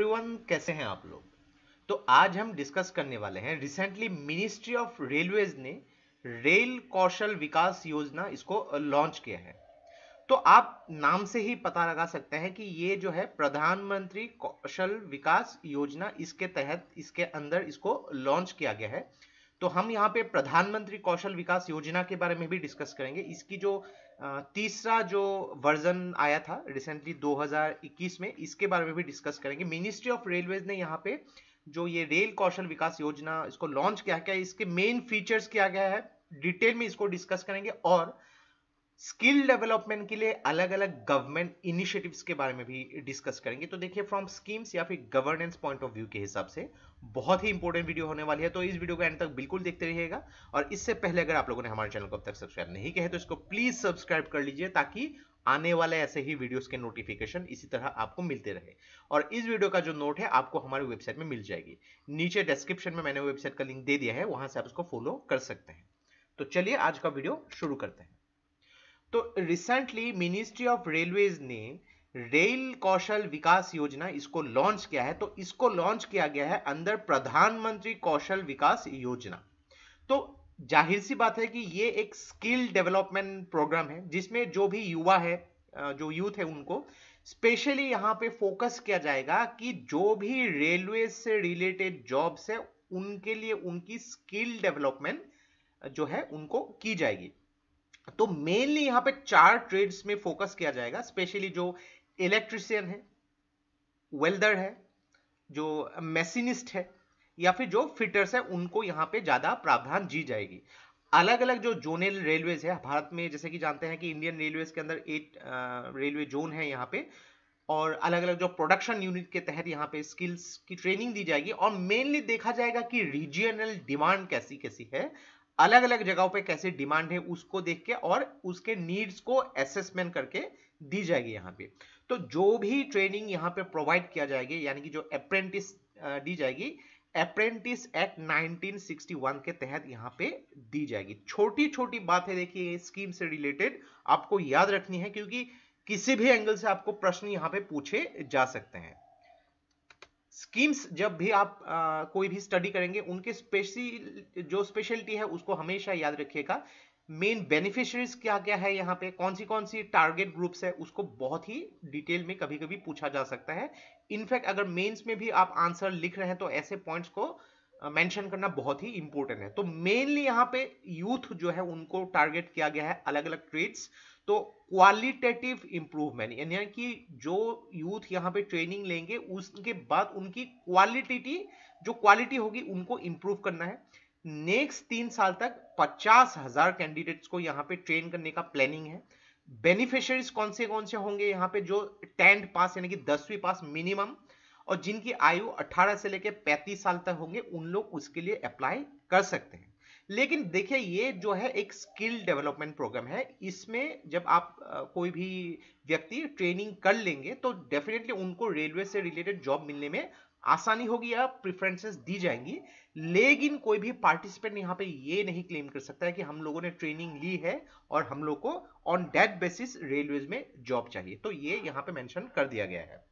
everyone कैसे हैं आप लोग तो आज हम डिस्कस करने वाले हैं रिसेंटली मिनिस्ट्री ऑफ रेलवेज ने रेल कौशल विकास योजना इसको लॉन्च किया है तो आप नाम से ही पता लगा सकते हैं कि ये जो है प्रधानमंत्री कौशल विकास योजना इसके तहत इसके अंदर इसको लॉन्च किया गया है तो हम यहाँ पे प्रधानमंत्री कौशल विकास योजना के बारे में भी डिस्कस करेंगे इसकी जो तीसरा जो वर्जन आया था रिसेंटली 2021 में इसके बारे में भी डिस्कस करेंगे मिनिस्ट्री ऑफ रेलवेज ने यहाँ पे जो ये रेल कौशल विकास योजना इसको लॉन्च किया क्या है इसके मेन फीचर्स क्या गया है डिटेल में इसको डिस्कस करेंगे और स्किल डेवलपमेंट के लिए अलग अलग गवर्नमेंट इनिशिएटिव्स के बारे में भी डिस्कस करेंगे तो देखिए फ्रॉम स्कीम्स या फिर गवर्नेंस पॉइंट ऑफ व्यू के हिसाब से बहुत ही इंपॉर्टेंट वीडियो होने वाली है तो इस वीडियो को एंड तक बिल्कुल देखते रहिएगा और इससे पहले अगर आप लोगों ने हमारे चैनल को अब तक सब्सक्राइब नहीं किया है तो इसको प्लीज सब्सक्राइब कर लीजिए ताकि आने वाले ऐसे ही वीडियोस के नोटिफिकेशन इसी तरह आपको मिलते रहे और इस वीडियो का जो नोट है आपको हमारी वेबसाइट में मिल जाएगी नीचे डिस्क्रिप्शन में मैंने वेबसाइट का लिंक दे दिया है वहां से आप उसको फॉलो कर सकते हैं तो चलिए आज का वीडियो शुरू करते हैं तो रिसेंटली मिनिस्ट्री ऑफ रेलवेज ने रेल कौशल विकास योजना इसको लॉन्च किया है तो इसको लॉन्च किया गया है अंदर प्रधानमंत्री कौशल विकास योजना तो जाहिर सी बात है कि ये एक स्किल डेवलपमेंट प्रोग्राम है जिसमें जो भी युवा है जो यूथ है उनको स्पेशली यहाँ पे फोकस किया जाएगा कि जो भी रेलवे से रिलेटेड जॉब्स है उनके लिए उनकी स्किल डेवलपमेंट जो है उनको की जाएगी तो मेनली यहां पे चार ट्रेड्स में फोकस किया जाएगा स्पेशली जो इलेक्ट्रिशियन है वेल्डर है जो मशीनिस्ट है या फिर जो फिटर्स है उनको यहाँ पे ज्यादा प्रावधान जी जाएगी अलग अलग जो जोनल रेलवेज है भारत में जैसे कि जानते हैं कि इंडियन रेलवेज के अंदर एट रेलवे जोन है यहाँ पे और अलग अलग जो प्रोडक्शन यूनिट के तहत यहाँ पे स्किल्स की ट्रेनिंग दी जाएगी और मेनली देखा जाएगा कि रीजनल डिमांड कैसी कैसी है अलग अलग जगहों पे कैसे डिमांड है उसको देख के और उसके नीड्स को असेसमेंट करके दी जाएगी यहाँ पे तो जो भी ट्रेनिंग यहाँ पे प्रोवाइड किया जाएगी यानी कि जो अप्रेंटिस दी जाएगी अप्रेंटिस एक्ट 1961 के तहत यहाँ पे दी जाएगी छोटी छोटी बात है देखिए स्कीम से रिलेटेड आपको याद रखनी है क्योंकि किसी भी एंगल से आपको प्रश्न यहाँ पे पूछे जा सकते हैं स्कीम्स जब भी आप आ, कोई भी स्टडी करेंगे उनके स्पेशल जो स्पेशलिटी है उसको हमेशा याद रखिएगा मेन बेनिफिशरीज क्या क्या है यहाँ पे कौन सी कौन सी टारगेट ग्रुप्स है उसको बहुत ही डिटेल में कभी कभी पूछा जा सकता है इनफैक्ट अगर मेंस में भी आप आंसर लिख रहे हैं तो ऐसे पॉइंट्स को मेंशन करना बहुत ही इंपॉर्टेंट है तो मेनली यहाँ पे यूथ जो है उनको टारगेट किया गया है अलग अलग ट्रेड्स तो क्वालिटेटिव इंप्रूवमेंट यानी कि जो यूथ यहाँ पे ट्रेनिंग लेंगे उसके बाद उनकी क्वालिटी जो क्वालिटी होगी उनको इंप्रूव करना है नेक्स्ट तीन साल तक पचास हजार कैंडिडेट्स को यहाँ पे ट्रेन करने का प्लानिंग है बेनिफिशरीज कौन से कौन से होंगे यहाँ पे जो टेंथ पास यानी कि दसवीं पास मिनिमम और जिनकी आयु 18 से लेकर 35 साल तक होंगे उन लोग उसके लिए अप्लाई कर सकते हैं लेकिन देखिए ये जो है एक स्किल डेवलपमेंट प्रोग्राम है इसमें जब आप कोई भी व्यक्ति ट्रेनिंग कर लेंगे तो डेफिनेटली उनको रेलवे से रिलेटेड जॉब मिलने में आसानी होगी या प्रिफरेंसेस दी जाएंगी लेकिन कोई भी पार्टिसिपेंट यहाँ पे ये नहीं क्लेम कर सकता है कि हम लोगों ने ट्रेनिंग ली है और हम लोग को ऑन डेट बेसिस रेलवेज में जॉब चाहिए तो ये यहाँ पे मेंशन कर दिया गया है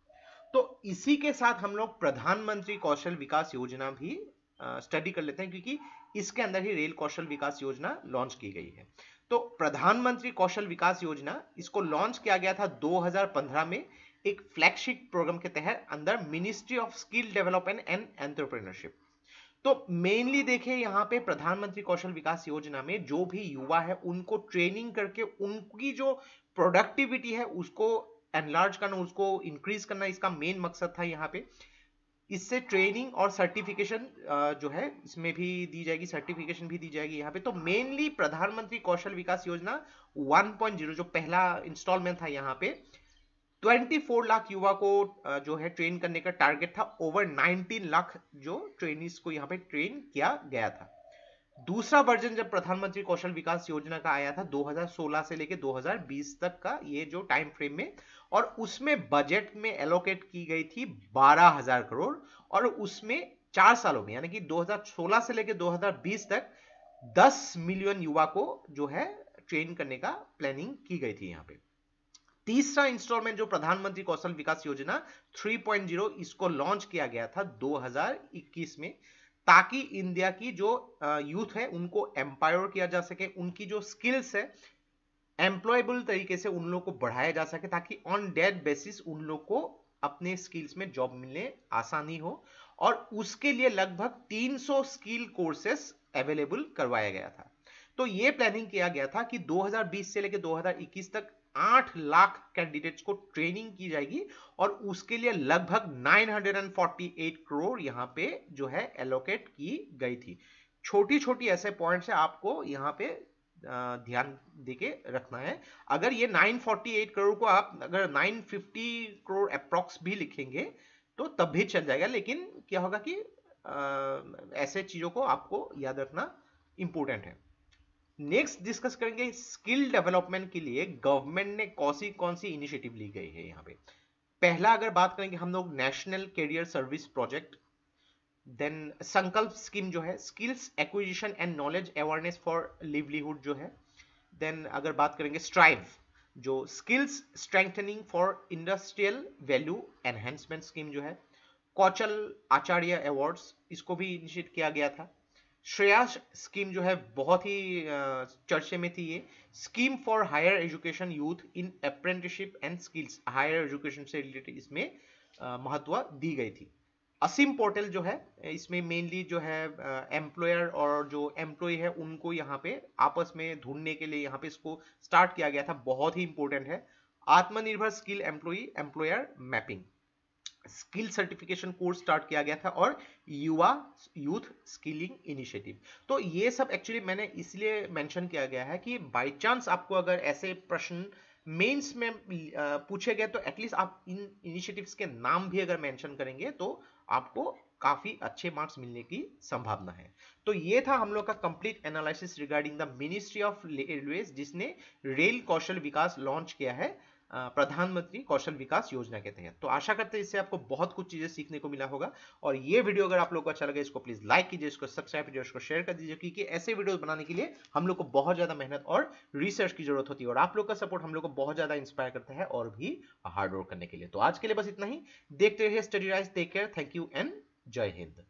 तो इसी के साथ हम लोग प्रधानमंत्री कौशल विकास योजना भी स्टडी कर लेते हैं क्योंकि इसके अंदर ही रेल कौशल विकास योजना लॉन्च की गई है तो प्रधानमंत्री कौशल विकास योजना इसको लॉन्च किया गया था 2015 में एक फ्लैगशिप प्रोग्राम के तहत अंदर ministry of skill development and entrepreneurship तो मेनली देखिए यहाँ पे प्रधानमंत्री कौशल विकास योजना में जो भी युवा है उनको ट्रेनिंग करके उनकी जो प्रोडक्टिविटी है उसको एनलार्ज करना उसको इंक्रीज करना इसका मेन मकसद था यहाँ पे इससे ट्रेनिंग और सर्टिफिकेशन जो है इसमें भी दी जाएगी सर्टिफिकेशन भी दी जाएगी यहाँ पे तो मेनली प्रधानमंत्री कौशल विकास योजना 1.0 जो पहला इंस्टॉलमेंट था यहाँ पे 24 लाख युवा को जो है ट्रेन करने का टारगेट था ओवर 19 लाख जो ट्रेनिस को यहाँ पे ट्रेन किया गया था दूसरा वर्जन जब प्रधानमंत्री कौशल विकास योजना का आया था 2016 से लेकर 2020 तक का ये जो टाइम फ्रेम में और उसमें बजट में एलोकेट की गई थी 12000 करोड़ और उसमें चार सालों में यानी कि 2016 से लेकर 2020 तक 10 मिलियन युवा को जो है ट्रेन करने का प्लानिंग की गई थी यहाँ पे तीसरा इंस्टॉलमेंट जो प्रधानमंत्री कौशल विकास योजना 3.0 इसको लॉन्च किया गया था 2021 में ताकि इंडिया की जो यूथ है उनको एम्पायर किया जा सके उनकी जो स्किल्स है एम्प्लॉयबल तरीके से उन लोग को बढ़ाया जा सके ताकि ऑन डेट बेसिस उन लोग को अपने स्किल्स में जॉब मिलने आसानी हो और उसके लिए लगभग 300 स्किल कोर्सेस अवेलेबल करवाया गया था तो ये प्लानिंग किया गया था कि 2020 से लेकर 2021 तक आठ लाख कैंडिडेट्स को ट्रेनिंग की जाएगी और उसके लिए लगभग 948 करोड़ यहां पे जो है एलोकेट की गई थी छोटी छोटी ऐसे पॉइंट्स है आपको यहां पे ध्यान देके रखना है अगर ये 948 करोड़ को आप अगर 950 करोड़ अप्रोक्स भी लिखेंगे तो तब भी चल जाएगा लेकिन क्या होगा कि आ, ऐसे चीजों को आपको याद रखना इंपॉर्टेंट है नेक्स्ट डिस्कस करेंगे स्किल डेवलपमेंट के लिए गवर्नमेंट ने कौन सी कौन सी इनिशिएटिव ली गई है यहाँ पे पहला अगर बात करेंगे हम लोग national career service project then Sankalp scheme जो है skills acquisition and knowledge awareness for livelihood जो है देन अगर बात करेंगे स्ट्राइव जो skills strengthening for industrial value enhancement scheme जो है कौचल आचार्य अवार्ड्स इसको भी इनिशिएट किया गया था श्रेयास स्कीम जो है बहुत ही चर्चे में थी ये scheme for higher education youth in apprenticeship and skills higher education से रिलेटेड इसमें महत्व दी गई थी असीम पोर्टल जो है इसमें मेनली जो है एम्प्लॉयर और जो एम्प्लॉय है उनको यहाँ पे आपस में ढूंढने के लिए यहाँ पे इसको स्टार्ट किया गया था बहुत ही इंपॉर्टेंट है Aatmanirbhar skill employ employer mapping skill certification course start किया गया था और युवा यूथ स्किलिंग इनिशिएटिव तो ये सब एक्चुअली मैंने इसलिए मेंशन किया गया है कि बाय चांस आपको अगर ऐसे प्रश्न मेंस में पूछे गए तो एटलीस्ट आप इन इनिशिएटिव्स के नाम भी अगर मेंशन करेंगे तो आपको काफी अच्छे मार्क्स मिलने की संभावना है तो ये था हम लोग का complete analysis regarding the ministry of railway जिसने रेल कौशल विकास लॉन्च किया है प्रधानमंत्री कौशल विकास योजना के तहत तो आशा करते हैं इससे आपको बहुत कुछ चीजें सीखने को मिला होगा और ये वीडियो अगर आप लोग को अच्छा लगे इसको प्लीज लाइक कीजिए इसको सब्सक्राइब कीजिए इसको शेयर कर दीजिए क्योंकि ऐसे वीडियो बनाने के लिए हम लोग को बहुत ज्यादा मेहनत और रिसर्च की जरूरत होती है और आप लोग का सपोर्ट हम लोग को बहुत ज्यादा इंस्पायर करता है और भी हार्डवर्क करने के लिए तो आज के लिए बस इतना ही देखते रहिए Study Rise take care thank you and जय हिंद